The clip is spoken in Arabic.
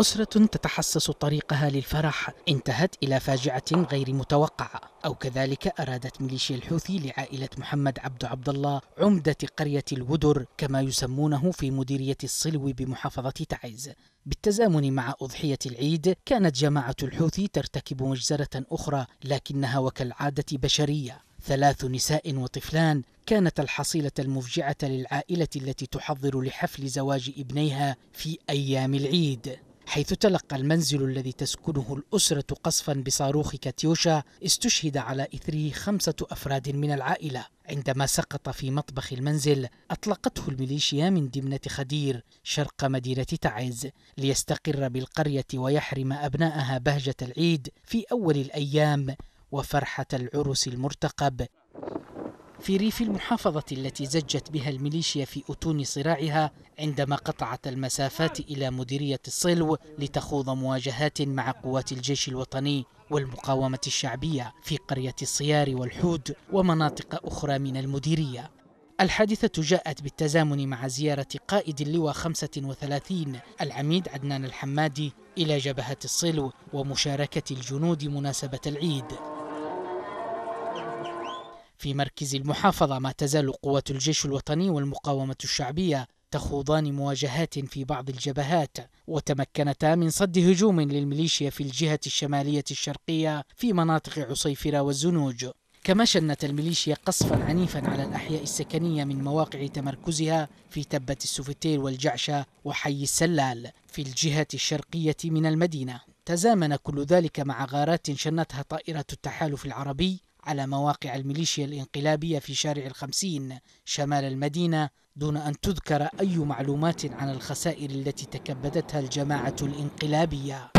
أسرة تتحسس طريقها للفرح انتهت إلى فاجعة غير متوقعة أو كذلك أرادت ميليشيا الحوثي لعائلة محمد عبد عبد الله عمدة قرية الودر كما يسمونه في مديرية الصلو بمحافظة تعز بالتزامن مع أضحية العيد كانت جماعة الحوثي ترتكب مجزرة أخرى لكنها وكالعادة بشرية ثلاث نساء وطفلان كانت الحصيلة المفجعة للعائلة التي تحضر لحفل زواج ابنيها في أيام العيد حيث تلقى المنزل الذي تسكنه الأسرة قصفا بصاروخ كاتيوشا استشهد على إثره خمسة أفراد من العائلة عندما سقط في مطبخ المنزل أطلقته الميليشيا من دمنة خدير شرق مدينة تعز ليستقر بالقرية ويحرم أبنائها بهجة العيد في أول الأيام وفرحة العرس المرتقب في ريف المحافظة التي زجت بها الميليشيا في أتون صراعها عندما قطعت المسافات إلى مديرية الصلو لتخوض مواجهات مع قوات الجيش الوطني والمقاومة الشعبية في قرية الصيار والحود ومناطق أخرى من المديرية الحادثة جاءت بالتزامن مع زيارة قائد اللواء 35 العميد عدنان الحمادي إلى جبهة الصلو ومشاركة الجنود مناسبة العيد في مركز المحافظة ما تزال قوات الجيش الوطني والمقاومة الشعبية تخوضان مواجهات في بعض الجبهات وتمكنتا من صد هجوم للميليشيا في الجهة الشمالية الشرقية في مناطق عصيفرة والزنوج كما شنت الميليشيا قصفا عنيفا على الأحياء السكنية من مواقع تمركزها في تبة السفتيل والجعشة وحي السلال في الجهة الشرقية من المدينة تزامن كل ذلك مع غارات شنتها طائرة التحالف العربي على مواقع الميليشيا الانقلابية في شارع الخمسين شمال المدينة دون أن تذكر أي معلومات عن الخسائر التي تكبدتها الجماعة الانقلابية